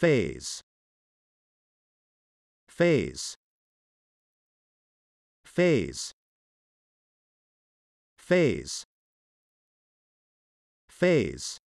phase phase phase phase phase